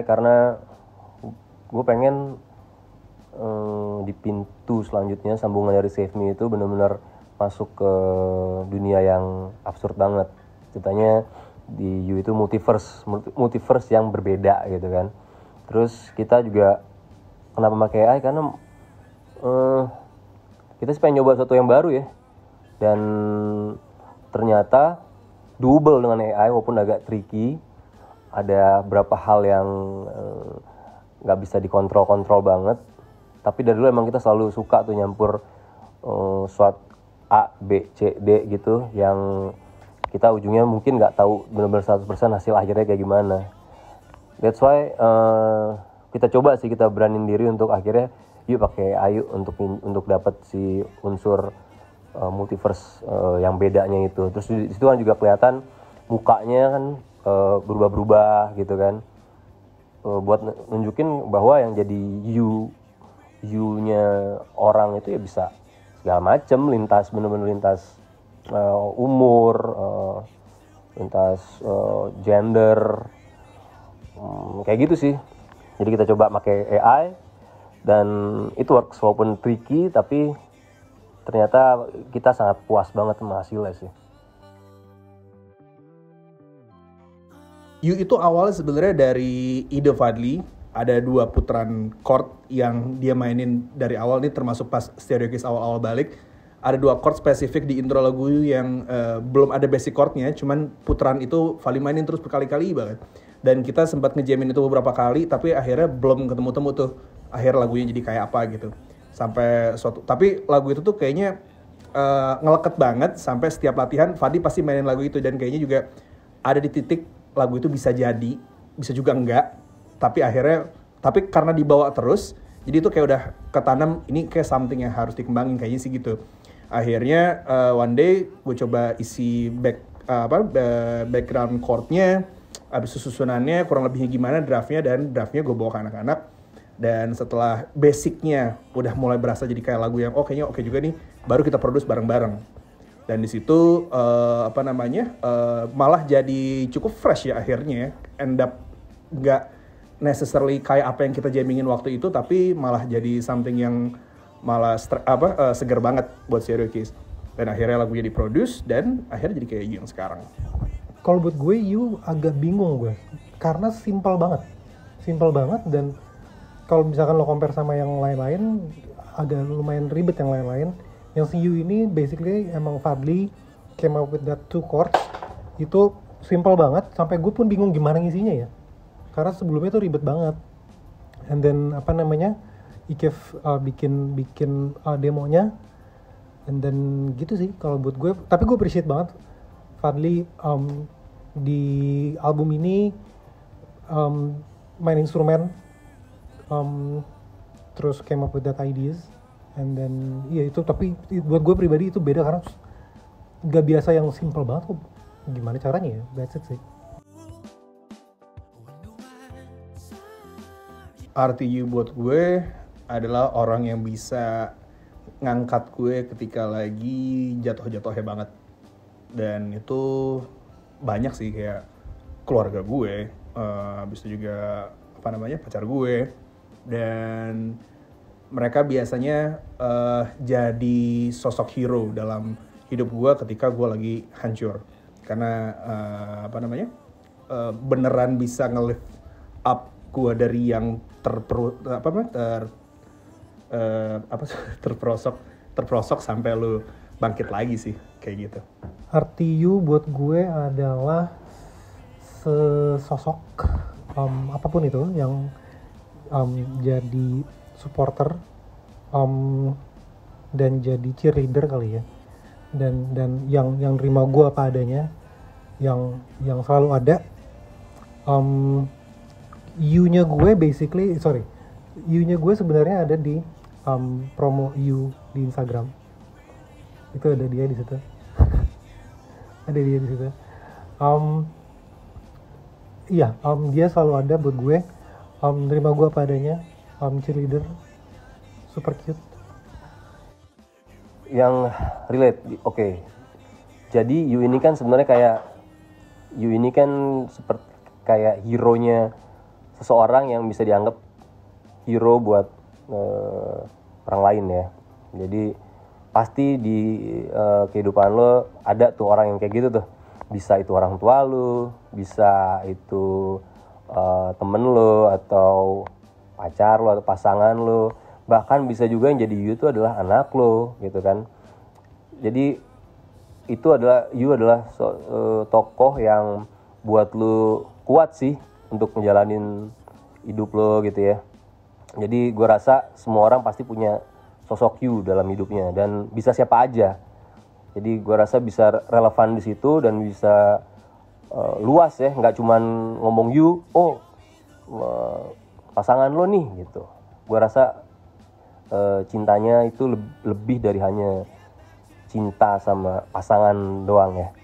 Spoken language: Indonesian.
selesai karena gue pengen um, di pintu selanjutnya sambungan dari Save Me itu benar-benar masuk ke dunia yang absurd banget ceritanya di U itu multiverse multiverse yang berbeda gitu kan terus kita juga kenapa pakai AI karena uh, kita sih pengen nyoba sesuatu yang baru ya dan ternyata double dengan AI walaupun agak tricky ada berapa hal yang eh, nggak uh, bisa dikontrol-kontrol banget tapi dari dulu emang kita selalu suka tuh nyampur uh, eh, suat A, B, C, D gitu yang kita ujungnya mungkin nggak tahu benar-benar 100% hasil akhirnya kayak gimana. That's why uh, kita coba sih kita beraniin diri untuk akhirnya yuk pakai ayu untuk untuk dapat si unsur uh, multiverse uh, yang bedanya itu. Terus di situ kan juga kelihatan mukanya kan uh, berubah-berubah gitu kan uh, buat nunjukin bahwa yang jadi you you-nya orang itu ya bisa segala macem lintas bener-bener lintas uh, umur uh, lintas uh, gender um, kayak gitu sih jadi kita coba pakai AI dan itu works walaupun tricky tapi ternyata kita sangat puas banget sama hasilnya sih You itu awalnya sebenarnya dari ide Fadli ada dua putaran chord yang dia mainin dari awal ini termasuk pas stereo kiss awal-awal balik ada dua chord spesifik di intro lagu yang uh, belum ada basic chordnya cuman putaran itu Fadli mainin terus berkali-kali banget dan kita sempat ngejamin itu beberapa kali tapi akhirnya belum ketemu-temu tuh akhir lagunya jadi kayak apa gitu sampai suatu tapi lagu itu tuh kayaknya uh, ngeleket banget sampai setiap latihan Fadi pasti mainin lagu itu dan kayaknya juga ada di titik lagu itu bisa jadi bisa juga enggak tapi akhirnya tapi karena dibawa terus jadi itu kayak udah ketanam ini kayak something yang harus dikembangin kayaknya sih gitu akhirnya uh, one day gue coba isi back uh, apa uh, background chordnya abis habis susunannya kurang lebihnya gimana draftnya dan draftnya gue bawa ke anak-anak dan setelah basicnya udah mulai berasa jadi kayak lagu yang oh oke okay juga nih baru kita produce bareng-bareng dan di situ uh, apa namanya uh, malah jadi cukup fresh ya akhirnya ya. end up nggak necessarily kayak apa yang kita jamingin waktu itu tapi malah jadi something yang malah apa uh, seger banget buat Serial Case dan akhirnya lagunya diproduce dan akhirnya jadi kayak yang sekarang kalau buat gue You agak bingung gue karena simpel banget simpel banget dan kalau misalkan lo compare sama yang lain-lain agak lumayan ribet yang lain-lain yang si U ini basically emang Fadli came up with that two chords itu simple banget sampai gue pun bingung gimana ngisinya ya karena sebelumnya itu ribet banget and then apa namanya Ikev uh, bikin bikin uh, demonya and then gitu sih kalau buat gue tapi gue appreciate banget Fadli um, di album ini um, main instrumen um, terus came up with that ideas and then yeah, itu tapi buat gue pribadi itu beda karena nggak biasa yang simple banget kok gimana caranya ya that's it sih RTU buat gue adalah orang yang bisa ngangkat gue ketika lagi jatuh-jatuhnya banget dan itu banyak sih kayak keluarga gue uh, habis itu juga apa namanya pacar gue dan mereka biasanya uh, jadi sosok hero dalam hidup gue ketika gue lagi hancur karena uh, apa namanya uh, beneran bisa ngelift up gue dari yang terperu apa namanya ter uh, apa terperosok terperosok sampai lu bangkit lagi sih kayak gitu arti you buat gue adalah sesosok um, apapun itu yang um, jadi supporter um, dan jadi cheerleader kali ya dan dan yang yang terima gue apa adanya yang yang selalu ada um, U nya gue basically sorry U nya gue sebenarnya ada di um, promo you di Instagram itu ada dia di situ ada dia di situ um, iya um, dia selalu ada buat gue um, terima gue apa adanya um, cheerleader super cute yang relate oke okay. jadi you ini kan sebenarnya kayak you ini kan seperti kayak hero nya seseorang yang bisa dianggap hero buat uh, orang lain ya jadi pasti di uh, kehidupan lo ada tuh orang yang kayak gitu tuh bisa itu orang tua lo bisa itu uh, temen lo atau pacar lo atau pasangan lo bahkan bisa juga yang jadi you itu adalah anak lo gitu kan jadi itu adalah you adalah so, uh, tokoh yang buat lo kuat sih untuk menjalanin hidup lo gitu ya jadi gue rasa semua orang pasti punya sosok you dalam hidupnya dan bisa siapa aja jadi gue rasa bisa relevan di situ dan bisa uh, luas ya nggak cuman ngomong you oh eh, pasangan lo nih gitu gue rasa e, cintanya itu lebih dari hanya cinta sama pasangan doang ya